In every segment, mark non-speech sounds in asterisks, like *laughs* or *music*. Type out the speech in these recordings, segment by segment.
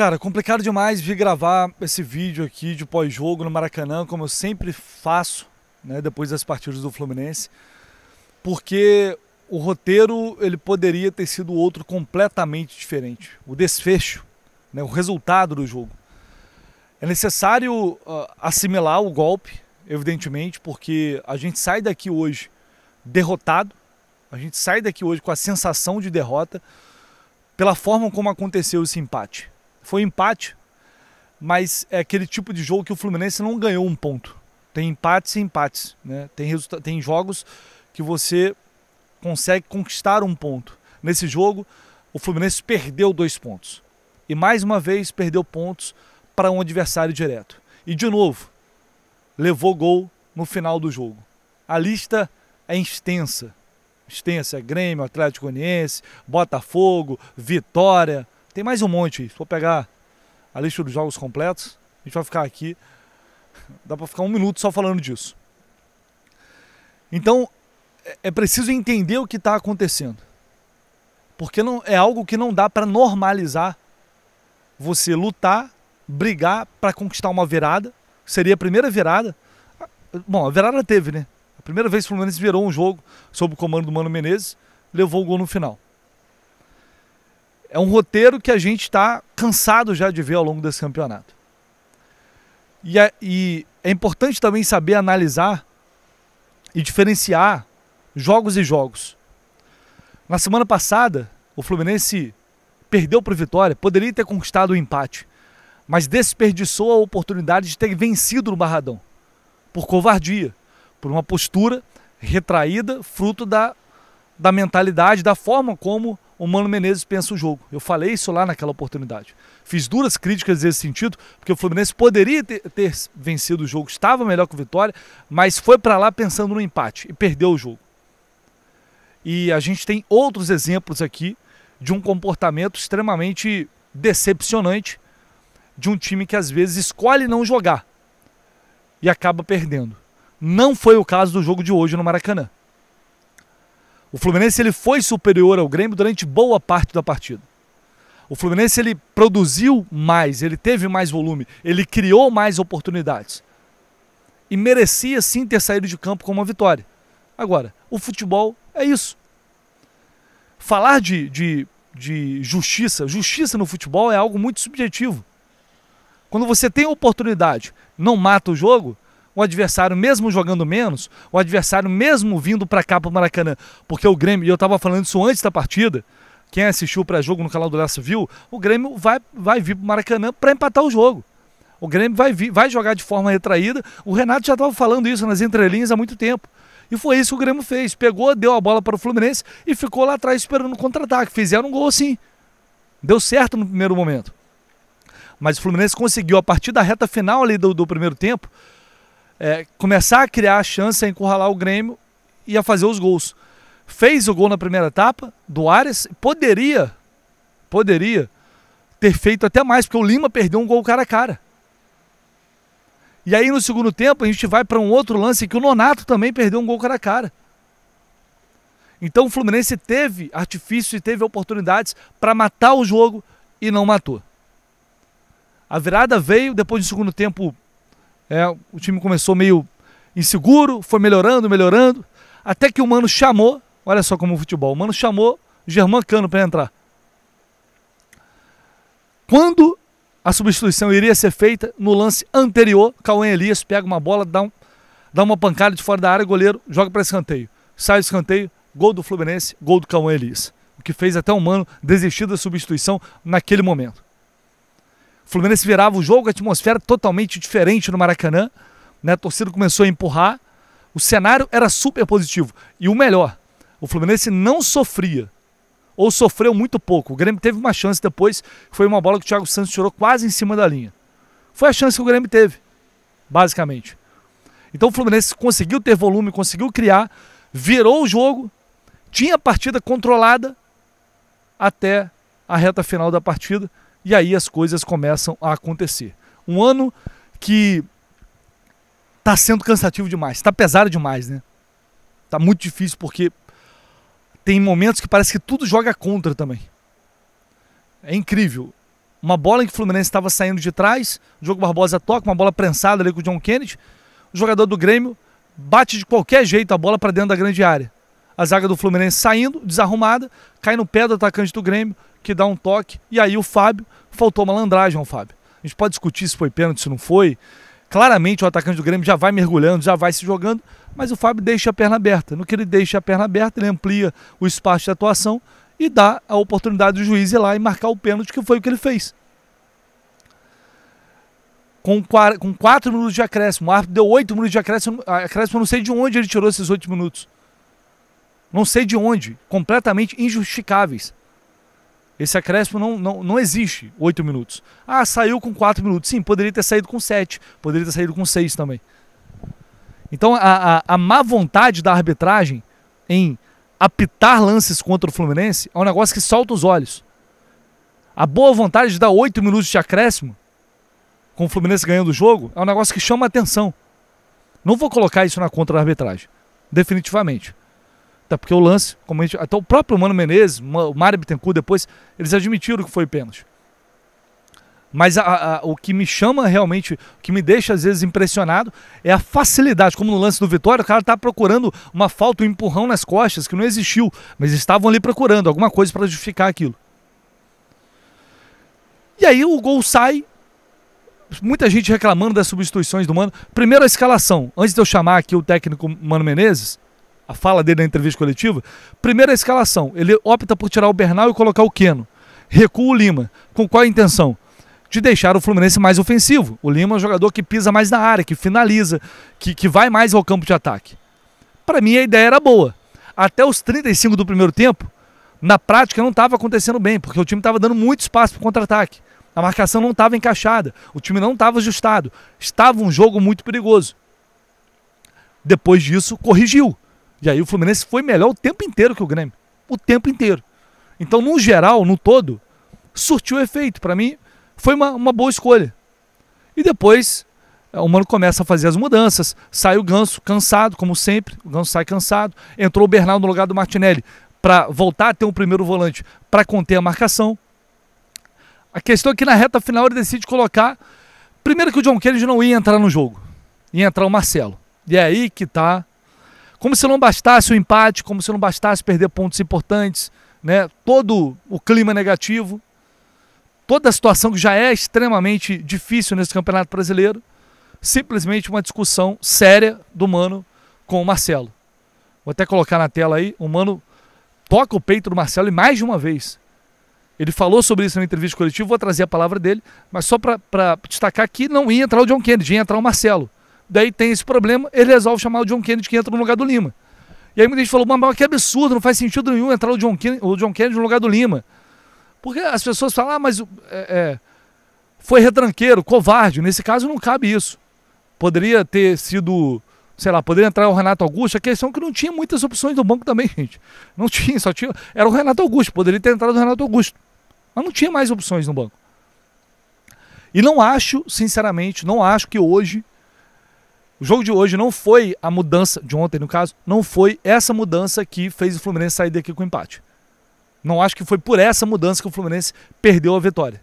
Cara, complicado demais vir gravar esse vídeo aqui de pós-jogo no Maracanã, como eu sempre faço, né, depois das partidas do Fluminense, porque o roteiro ele poderia ter sido outro completamente diferente. O desfecho, né, o resultado do jogo. É necessário uh, assimilar o golpe, evidentemente, porque a gente sai daqui hoje derrotado, a gente sai daqui hoje com a sensação de derrota pela forma como aconteceu esse empate. Foi um empate, mas é aquele tipo de jogo que o Fluminense não ganhou um ponto. Tem empates e empates. Né? Tem, tem jogos que você consegue conquistar um ponto. Nesse jogo, o Fluminense perdeu dois pontos. E mais uma vez perdeu pontos para um adversário direto. E de novo, levou gol no final do jogo. A lista é extensa. Extensa, é Grêmio, Atlético Goianiense, Botafogo, Vitória, tem mais um monte aí. Se for pegar a lista dos jogos completos, a gente vai ficar aqui. Dá para ficar um minuto só falando disso. Então, é, é preciso entender o que está acontecendo. Porque não, é algo que não dá para normalizar você lutar, brigar para conquistar uma virada. Seria a primeira virada. Bom, a virada teve, né? A primeira vez que o Fluminense virou um jogo sob o comando do Mano Menezes, levou o gol no final é um roteiro que a gente está cansado já de ver ao longo desse campeonato. E é, e é importante também saber analisar e diferenciar jogos e jogos. Na semana passada, o Fluminense perdeu para o Vitória, poderia ter conquistado o empate, mas desperdiçou a oportunidade de ter vencido no Barradão por covardia, por uma postura retraída, fruto da, da mentalidade, da forma como o Mano Menezes pensa o jogo. Eu falei isso lá naquela oportunidade. Fiz duras críticas nesse sentido, porque o Fluminense poderia ter, ter vencido o jogo, estava melhor que o Vitória, mas foi para lá pensando no empate e perdeu o jogo. E a gente tem outros exemplos aqui de um comportamento extremamente decepcionante de um time que às vezes escolhe não jogar e acaba perdendo. Não foi o caso do jogo de hoje no Maracanã. O Fluminense ele foi superior ao Grêmio durante boa parte da partida. O Fluminense ele produziu mais, ele teve mais volume, ele criou mais oportunidades. E merecia sim ter saído de campo com uma vitória. Agora, o futebol é isso. Falar de, de, de justiça, justiça no futebol é algo muito subjetivo. Quando você tem oportunidade, não mata o jogo, o adversário, mesmo jogando menos, o adversário, mesmo vindo para cá, para o Maracanã, porque o Grêmio, e eu estava falando isso antes da partida, quem assistiu o pré-jogo no canal do Laço viu, o Grêmio vai, vai vir para o Maracanã para empatar o jogo. O Grêmio vai, vir, vai jogar de forma retraída. O Renato já estava falando isso nas entrelinhas há muito tempo. E foi isso que o Grêmio fez. Pegou, deu a bola para o Fluminense e ficou lá atrás esperando o contra-ataque. Fizeram um gol assim. Deu certo no primeiro momento. Mas o Fluminense conseguiu, a partir da reta final ali do, do primeiro tempo, é, começar a criar a chance, a é encurralar o Grêmio e a fazer os gols. Fez o gol na primeira etapa do Ares, poderia, poderia ter feito até mais, porque o Lima perdeu um gol cara a cara. E aí no segundo tempo a gente vai para um outro lance que o Nonato também perdeu um gol cara a cara. Então o Fluminense teve artifícios e teve oportunidades para matar o jogo e não matou. A virada veio depois do segundo tempo é, o time começou meio inseguro, foi melhorando, melhorando, até que o Mano chamou, olha só como o futebol, o Mano chamou Germán Cano para entrar. Quando a substituição iria ser feita, no lance anterior, Cauã Elias pega uma bola, dá, um, dá uma pancada de fora da área, goleiro joga para escanteio. Sai do escanteio, gol do Fluminense, gol do Cauã Elias. O que fez até o Mano desistir da substituição naquele momento. O Fluminense virava o jogo, a atmosfera totalmente diferente no Maracanã. Né? A torcida começou a empurrar. O cenário era super positivo. E o melhor, o Fluminense não sofria. Ou sofreu muito pouco. O Grêmio teve uma chance depois, foi uma bola que o Thiago Santos tirou quase em cima da linha. Foi a chance que o Grêmio teve, basicamente. Então o Fluminense conseguiu ter volume, conseguiu criar, virou o jogo, tinha a partida controlada até a reta final da partida. E aí as coisas começam a acontecer. Um ano que tá sendo cansativo demais, tá pesado demais, né? Tá muito difícil porque tem momentos que parece que tudo joga contra também. É incrível. Uma bola em que o Fluminense estava saindo de trás, o jogo Barbosa toca, uma bola prensada ali com o John Kennedy, o jogador do Grêmio bate de qualquer jeito a bola para dentro da grande área. A zaga do Fluminense saindo, desarrumada, cai no pé do atacante do Grêmio, que dá um toque. E aí o Fábio, faltou malandragem ao Fábio. A gente pode discutir se foi pênalti, se não foi. Claramente o atacante do Grêmio já vai mergulhando, já vai se jogando, mas o Fábio deixa a perna aberta. No que ele deixa a perna aberta, ele amplia o espaço de atuação e dá a oportunidade do juiz ir lá e marcar o pênalti, que foi o que ele fez. Com, 4 quatro minutos de acréscimo, o árbitro deu oito minutos de acréscimo, acréscimo, eu não sei de onde ele tirou esses oito minutos. Não sei de onde, completamente injustificáveis. Esse acréscimo não, não, não existe oito minutos. Ah, saiu com quatro minutos. Sim, poderia ter saído com sete, poderia ter saído com seis também. Então a, a, a má vontade da arbitragem em apitar lances contra o Fluminense é um negócio que solta os olhos. A boa vontade de dar oito minutos de acréscimo, com o Fluminense ganhando o jogo, é um negócio que chama atenção. Não vou colocar isso na contra da arbitragem, definitivamente. Até tá, porque o lance, como a gente, até o próprio Mano Menezes, o Mário Bittencourt depois, eles admitiram que foi pênalti. Mas a, a, o que me chama realmente, o que me deixa às vezes impressionado é a facilidade, como no lance do Vitória, o cara está procurando uma falta, um empurrão nas costas que não existiu, mas estavam ali procurando alguma coisa para justificar aquilo. E aí o gol sai, muita gente reclamando das substituições do Mano. Primeiro a escalação, antes de eu chamar aqui o técnico Mano Menezes, a fala dele na entrevista coletiva. Primeira escalação, ele opta por tirar o Bernal e colocar o Queno. Recua o Lima. Com qual intenção? De deixar o Fluminense mais ofensivo. O Lima é um jogador que pisa mais na área, que finaliza, que, que vai mais ao campo de ataque. Para mim a ideia era boa. Até os 35 do primeiro tempo, na prática não estava acontecendo bem, porque o time estava dando muito espaço para contra-ataque. A marcação não estava encaixada, o time não estava ajustado. Estava um jogo muito perigoso. Depois disso, corrigiu e aí o Fluminense foi melhor o tempo inteiro que o Grêmio. O tempo inteiro. Então, no geral, no todo, surtiu efeito. Para mim, foi uma, uma boa escolha. E depois, eh, o Mano começa a fazer as mudanças. Sai o Ganso cansado, como sempre. O Ganso sai cansado. Entrou o Bernardo no lugar do Martinelli para voltar a ter um primeiro volante para conter a marcação. A questão é que na reta final ele decide colocar. Primeiro que o John Kennedy não ia entrar no jogo. Ia entrar o Marcelo. E é aí que está como se não bastasse o empate, como se não bastasse perder pontos importantes, né? todo o clima negativo, toda a situação que já é extremamente difícil nesse Campeonato Brasileiro, simplesmente uma discussão séria do Mano com o Marcelo. Vou até colocar na tela aí, o Mano toca o peito do Marcelo e mais de uma vez. Ele falou sobre isso na entrevista coletiva, vou trazer a palavra dele, mas só para destacar que não ia entrar o John Kennedy, ia entrar o Marcelo daí tem esse problema, ele resolve chamar o John Kennedy que entra no lugar do Lima. E aí muita gente falou, mas que absurdo, não faz sentido nenhum entrar o John, Kennedy, o John Kennedy no lugar do Lima. Porque as pessoas falam, ah, mas é, é, foi retranqueiro, covarde. Nesse caso não cabe isso. Poderia ter sido, sei lá, poderia entrar o Renato Augusto. A questão é que não tinha muitas opções no banco também, *laughs* gente. Não tinha, só tinha. Era o Renato Augusto, poderia ter entrado o Renato Augusto. Mas não tinha mais opções no banco. E não acho, sinceramente, não acho que hoje o jogo de hoje não foi a mudança, de ontem no caso, não foi essa mudança que fez o Fluminense sair daqui com empate. Não acho que foi por essa mudança que o Fluminense perdeu a vitória.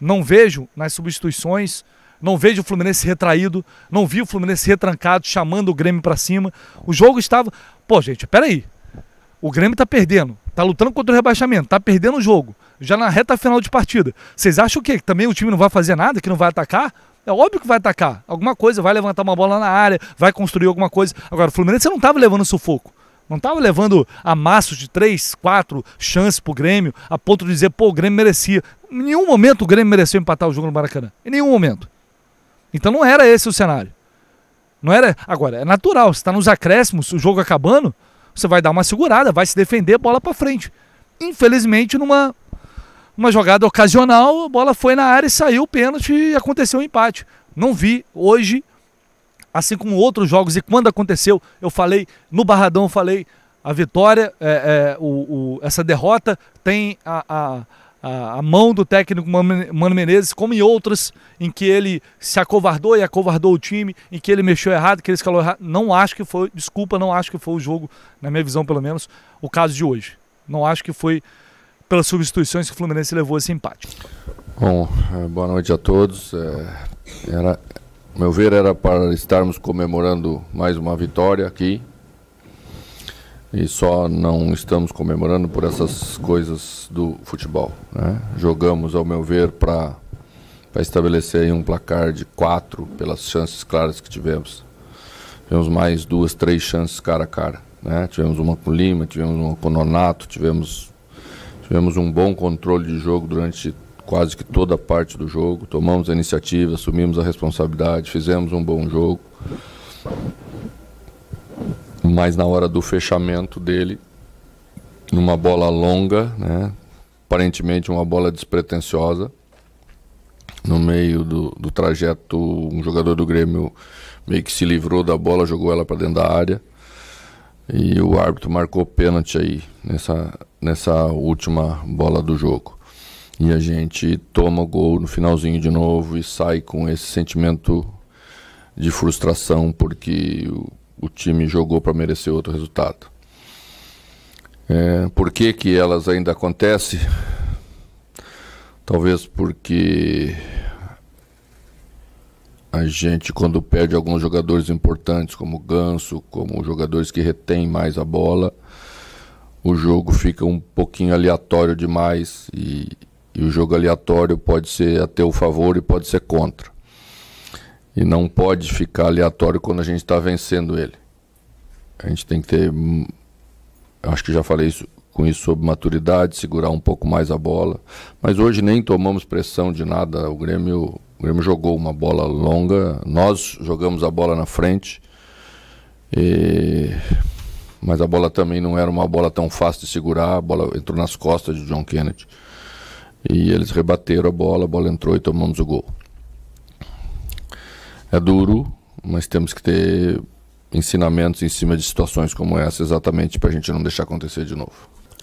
Não vejo nas substituições, não vejo o Fluminense retraído, não vi o Fluminense retrancado, chamando o Grêmio para cima. O jogo estava. Pô, gente, peraí. O Grêmio tá perdendo, tá lutando contra o rebaixamento, tá perdendo o jogo, já na reta final de partida. Vocês acham o quê? Que também o time não vai fazer nada, que não vai atacar? É óbvio que vai atacar. Alguma coisa, vai levantar uma bola na área, vai construir alguma coisa. Agora, o Fluminense não estava levando sufoco. Não estava levando amassos de três, quatro chances para o Grêmio, a ponto de dizer, pô, o Grêmio merecia. Em nenhum momento o Grêmio mereceu empatar o jogo no Maracanã. Em nenhum momento. Então não era esse o cenário. Não era. Agora, é natural, você está nos acréscimos, o jogo acabando, você vai dar uma segurada, vai se defender, bola para frente. Infelizmente, numa uma jogada ocasional, a bola foi na área e saiu o pênalti e aconteceu o um empate. Não vi hoje, assim como outros jogos, e quando aconteceu, eu falei no Barradão, eu falei a vitória, é, é, o, o, essa derrota tem a, a, a, mão do técnico Mano Menezes, como em outras, em que ele se acovardou e acovardou o time, em que ele mexeu errado, que ele escalou errado. Não acho que foi, desculpa, não acho que foi o jogo, na minha visão pelo menos, o caso de hoje. Não acho que foi pelas substituições que o Fluminense levou esse empate. Bom, eh, boa noite a todos. É, era, meu ver, era para estarmos comemorando mais uma vitória aqui. E só não estamos comemorando por essas coisas do futebol. Né? Jogamos, ao meu ver, para estabelecer um placar de quatro pelas chances claras que tivemos. Tivemos mais duas, três chances cara a cara. Né? Tivemos uma com Lima, tivemos uma com Nonato, tivemos Tivemos um bom controle de jogo durante quase que toda a parte do jogo. Tomamos a iniciativa, assumimos a responsabilidade, fizemos um bom jogo. Mas na hora do fechamento dele, numa bola longa, né? aparentemente uma bola despretensiosa, no meio do, do trajeto, um jogador do Grêmio meio que se livrou da bola, jogou ela para dentro da área. E o árbitro marcou pênalti aí nessa, nessa última bola do jogo. E a gente toma gol no finalzinho de novo e sai com esse sentimento de frustração porque o, o time jogou para merecer outro resultado. É, por que, que elas ainda acontecem? Talvez porque a gente, quando perde alguns jogadores importantes, como Ganso, como jogadores que retêm mais a bola, o jogo fica um pouquinho aleatório demais e, e o jogo aleatório pode ser a teu favor e pode ser contra. E não pode ficar aleatório quando a gente está vencendo ele. A gente tem que ter, acho que já falei isso, com isso sobre maturidade, segurar um pouco mais a bola. Mas hoje nem tomamos pressão de nada. O Grêmio o Grêmio jogou uma bola longa, nós jogamos a bola na frente, e... mas a bola também não era uma bola tão fácil de segurar, a bola entrou nas costas de John Kennedy. E eles rebateram a bola, a bola entrou e tomamos o gol. É duro, mas temos que ter ensinamentos em cima de situações como essa exatamente para a gente não deixar acontecer de novo.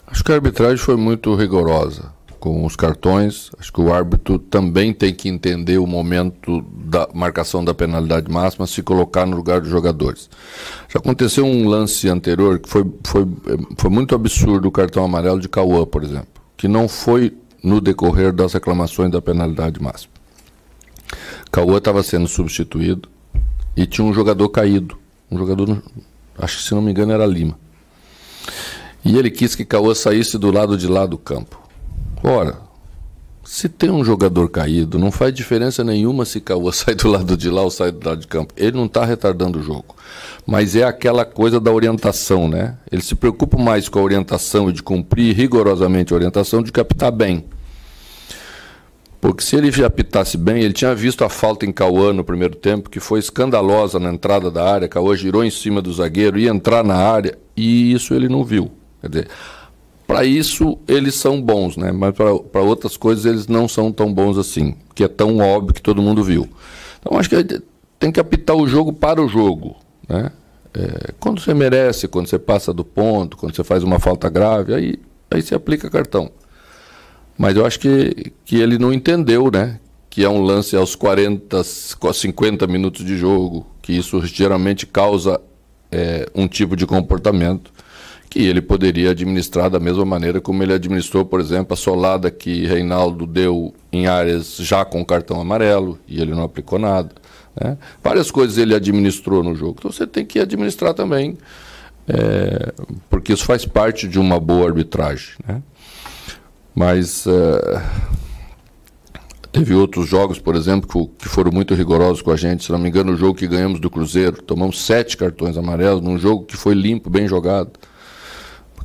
Acho que a arbitragem foi muito rigorosa com os cartões. Acho que o árbitro também tem que entender o momento da marcação da penalidade máxima, se colocar no lugar dos jogadores. Já aconteceu um lance anterior que foi, foi, foi muito absurdo o cartão amarelo de Cauã, por exemplo, que não foi no decorrer das reclamações da penalidade máxima. Cauã estava sendo substituído e tinha um jogador caído. Um jogador, acho que se não me engano, era Lima. E ele quis que Cauã saísse do lado de lá do campo. Ora, se tem um jogador caído, não faz diferença nenhuma se Caô *laughs* sai do lado de lá ou sai do lado de campo. Ele não está retardando o jogo. Mas é aquela coisa da orientação, né? Ele se preocupa mais com a orientação e de cumprir rigorosamente a orientação de captar bem. Porque se ele apitasse bem, ele tinha visto a falta em Cauã no primeiro tempo, que foi escandalosa na entrada da área. Cauã girou em cima do zagueiro, ia entrar na área, e isso ele não viu. Quer dizer, para isso eles são bons, né? mas para outras coisas eles não são tão bons assim, que é tão óbvio que todo mundo viu. Então acho que tem que apitar o jogo para o jogo. Né? É, quando você merece, quando você passa do ponto, quando você faz uma falta grave, aí, aí você aplica cartão. Mas eu acho que, que ele não entendeu, né? Que é um lance aos 40, 50 minutos de jogo, que isso geralmente causa é, um tipo de comportamento que ele poderia administrar da mesma maneira como ele administrou, por exemplo, a solada que Reinaldo deu em áreas já com cartão amarelo e ele não aplicou nada. Né? Várias coisas ele administrou no jogo. Então você tem que administrar também, é, porque isso faz parte de uma boa arbitragem. Né? Mas é, teve outros jogos, por exemplo, que foram muito rigorosos com a gente. Se não me engano, o jogo que ganhamos do Cruzeiro, tomamos sete cartões amarelos num jogo que foi limpo, bem jogado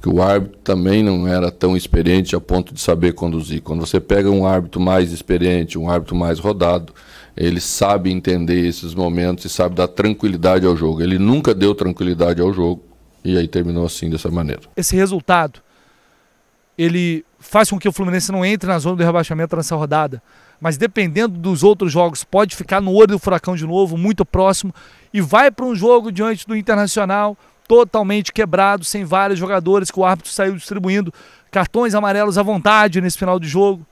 porque o árbitro também não era tão experiente a ponto de saber conduzir. Quando você pega um árbitro mais experiente, um árbitro mais rodado, ele sabe entender esses momentos e sabe dar tranquilidade ao jogo. Ele nunca deu tranquilidade ao jogo e aí terminou assim dessa maneira. Esse resultado ele faz com que o Fluminense não entre na zona do rebaixamento nessa rodada, mas dependendo dos outros jogos pode ficar no olho do furacão de novo, muito próximo e vai para um jogo diante do Internacional totalmente quebrado, sem vários jogadores que o árbitro saiu distribuindo cartões amarelos à vontade nesse final de jogo.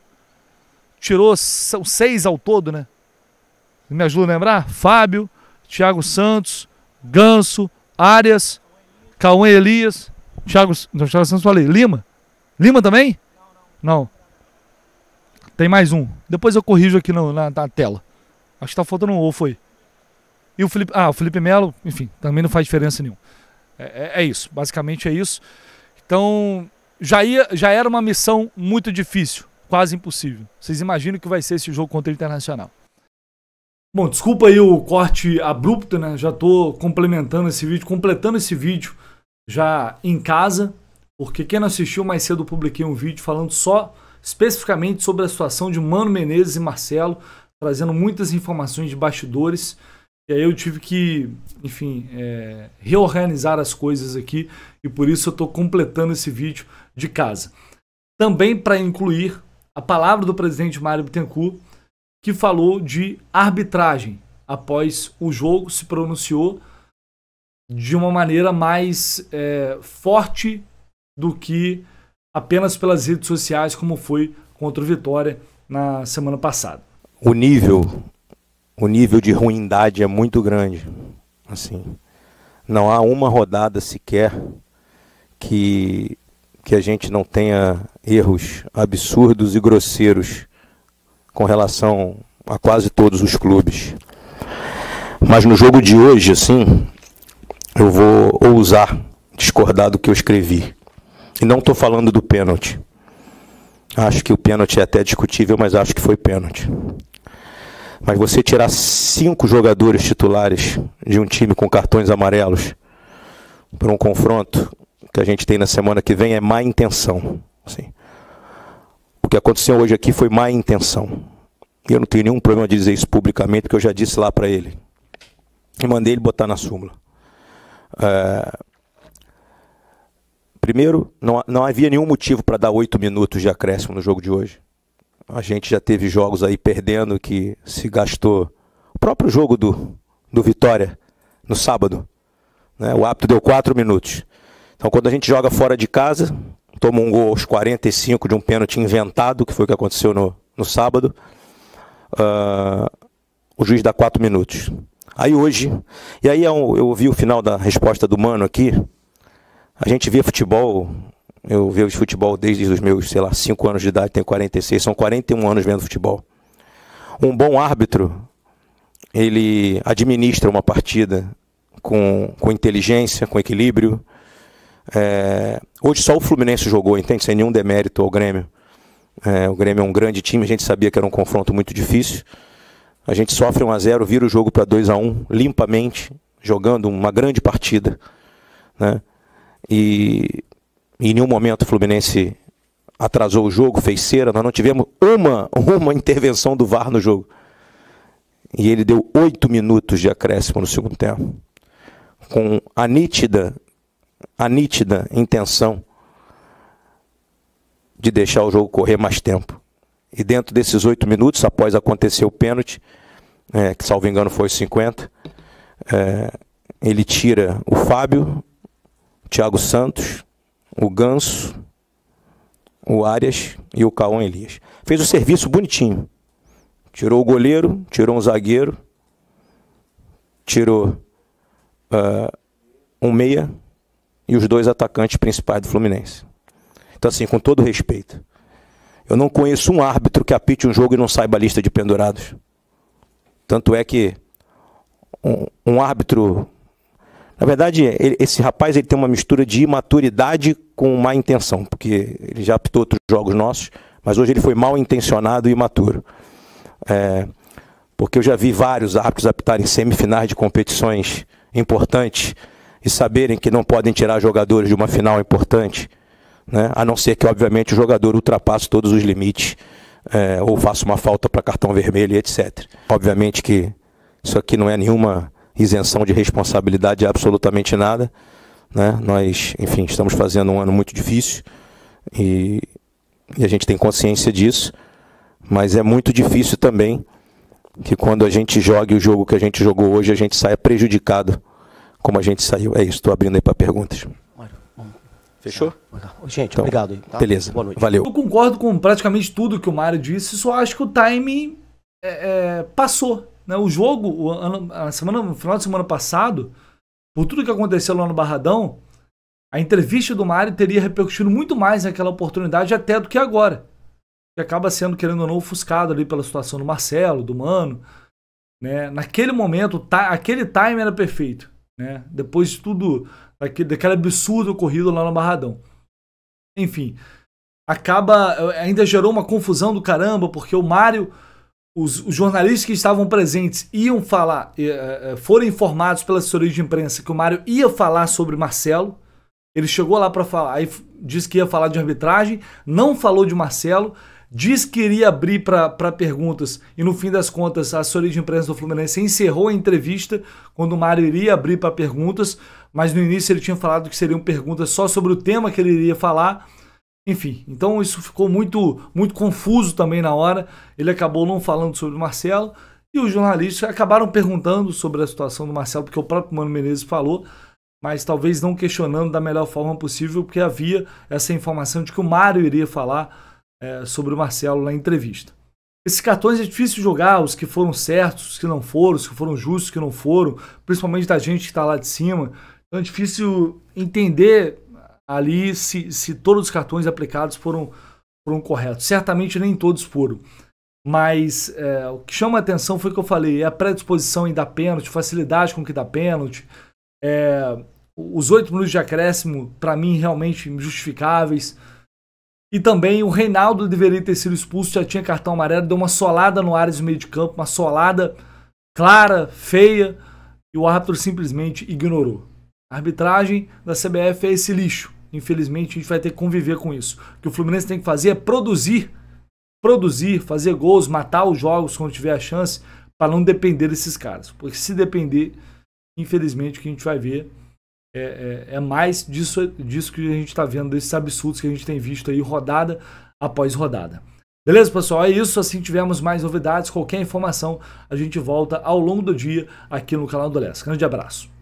Tirou, são seis ao todo, né? Me ajuda a lembrar? Fábio, Thiago Santos, Ganso, Arias, Cauã Elias, Thiago, não, Thiago Santos falei, Lima? Lima também? Não. não. Tem mais um. Depois eu corrijo aqui na, na, tela. Acho que tá faltando um ou foi. E o Felipe, ah, o Felipe Melo, enfim, também não faz diferença nenhuma. É, é, é, isso, basicamente é isso. Então, já, ia, já era uma missão muito difícil, quase impossível. Vocês imaginam que vai ser esse jogo contra o Internacional. Bom, desculpa aí o corte abrupto, né? Já tô complementando esse vídeo, completando esse vídeo já em casa, porque quem não assistiu mais cedo eu publiquei um vídeo falando só especificamente sobre a situação de Mano Menezes e Marcelo, trazendo muitas informações de bastidores. E aí eu tive que, enfim, é, reorganizar as coisas aqui e por isso eu estou completando esse vídeo de casa. Também para incluir a palavra do presidente Mário Bittencourt, que falou de arbitragem após o jogo, se pronunciou de uma maneira mais é, forte do que apenas pelas redes sociais, como foi contra o Vitória na semana passada. O nível o nível de ruindade é muito grande. Assim, não há uma rodada sequer que que a gente não tenha erros absurdos e grosseiros com relação a quase todos os clubes. Mas no jogo de hoje, assim, eu vou ousar discordar do que eu escrevi. E não estou falando do pênalti. Acho que o pênalti é até discutível, mas acho que foi pênalti. Mas você tirar cinco jogadores titulares de um time com cartões amarelos para um confronto que a gente tem na semana que vem é má intenção. Assim. O que aconteceu hoje aqui foi má intenção. E eu não tenho nenhum problema de dizer isso publicamente, porque eu já disse lá para ele. E mandei ele botar na súmula. É... Primeiro, não, não havia nenhum motivo para dar oito minutos de acréscimo no jogo de hoje. A gente já teve jogos aí perdendo que se gastou. O próprio jogo do, do Vitória, no sábado. Né? O apto deu quatro minutos. Então, quando a gente joga fora de casa, toma um gol aos 45 de um pênalti inventado, que foi o que aconteceu no, no sábado, uh, o juiz dá quatro minutos. Aí hoje, e aí é eu ouvi o final da resposta do Mano aqui, a gente vê futebol eu vejo futebol desde os meus, sei lá, 5 anos de idade, tenho 46, são 41 anos vendo futebol. Um bom árbitro, ele administra uma partida com, com inteligência, com equilíbrio. É, hoje só o Fluminense jogou, entende? Sem nenhum demérito ao Grêmio. É, o Grêmio é um grande time, a gente sabia que era um confronto muito difícil. A gente sofre 1 a 0 vira o jogo para 2 a 1 limpamente, jogando uma grande partida. Né? E em nenhum momento o Fluminense atrasou o jogo, fez cera. Nós não tivemos uma, uma intervenção do VAR no jogo. E ele deu oito minutos de acréscimo no segundo tempo. Com a nítida, a nítida intenção de deixar o jogo correr mais tempo. E dentro desses oito minutos, após acontecer o pênalti, é, que salvo engano foi 50, é, ele tira o Fábio, Thiago Santos, o Ganso, o Arias e o Caon Elias. Fez o serviço bonitinho. Tirou o goleiro, tirou um zagueiro, tirou uh, um meia e os dois atacantes principais do Fluminense. Então, assim, com todo respeito, eu não conheço um árbitro que apite um jogo e não saiba a lista de pendurados. Tanto é que um, um árbitro na verdade, ele, esse rapaz ele tem uma mistura de imaturidade com má intenção, porque ele já apitou outros jogos nossos, mas hoje ele foi mal intencionado e imaturo. É, porque eu já vi vários árbitros apitarem semifinais de competições importantes e saberem que não podem tirar jogadores de uma final importante, né? a não ser que, obviamente, o jogador ultrapasse todos os limites é, ou faça uma falta para cartão vermelho, etc. Obviamente que isso aqui não é nenhuma isenção de responsabilidade é absolutamente nada. Né? Nós, enfim, estamos fazendo um ano muito difícil e, e a gente tem consciência disso, mas é muito difícil também que quando a gente jogue o jogo que a gente jogou hoje, a gente saia prejudicado como a gente saiu. É isso, estou abrindo aí para perguntas. Fechou? Gente, então, obrigado. Aí, tá? Beleza. Boa noite. Valeu. Eu concordo com praticamente tudo que o Mário disse, só acho que o time é, é, passou. Né? O jogo, o ano, a semana, no final de semana passado, por tudo que aconteceu lá no Barradão, a entrevista do Mário teria repercutido muito mais naquela oportunidade até do que agora. Que acaba sendo, querendo ou não, ofuscado ali pela situação do Marcelo, do Mano. Né? Naquele momento, aquele time era perfeito. Né? Depois de tudo, daquele, daquele absurdo ocorrido lá no Barradão. Enfim, acaba. Eh, ainda gerou uma confusão do caramba, porque o Mário os, os, jornalistas que estavam presentes iam falar, eh, eh, eh, foram informados pela assessoria de imprensa que o Mário ia falar sobre Marcelo. Ele chegou lá para falar, aí disse que ia falar de arbitragem, não falou de Marcelo, disse que iria abrir para perguntas e no fim das contas a assessoria de imprensa do Fluminense encerrou a entrevista quando o Mário iria abrir para perguntas, mas no início ele tinha falado que seriam perguntas só sobre o tema que ele iria falar enfim, então isso ficou muito, muito confuso também na hora. Ele acabou não falando sobre o Marcelo. E os jornalistas acabaram perguntando sobre a situação do Marcelo, porque o próprio Mano Menezes falou, mas talvez não questionando da melhor forma possível, porque havia essa informação de que o Mário iria falar é, sobre o Marcelo na entrevista. Esses cartões é difícil jogar, os que foram certos, os que não foram, os que foram justos, os que não foram, principalmente da gente que está lá de cima. Então é difícil entender ali se, se todos os cartões aplicados foram, foram corretos. Certamente nem todos foram. Mas é, o que chama a atenção foi o que eu falei: é a predisposição em dar pênalti, facilidade com que dá pênalti. É, os oito minutos de acréscimo, para mim, realmente injustificáveis. E também o Reinaldo deveria ter sido expulso, já tinha cartão amarelo, deu uma solada no Ares no meio de campo, uma solada clara, feia, e o árbitro simplesmente ignorou. A arbitragem da CBF é esse lixo. Infelizmente, a gente vai ter que conviver com isso. O que o Fluminense tem que fazer é produzir, produzir, fazer gols, matar os jogos quando tiver a chance, para não depender desses caras. Porque se depender, infelizmente, o que a gente vai ver é, é, é mais disso, disso que a gente está vendo, desses absurdos que a gente tem visto aí rodada após rodada. Beleza, pessoal? É isso. Assim tivermos mais novidades, qualquer informação, a gente volta ao longo do dia aqui no canal do Les. Grande abraço.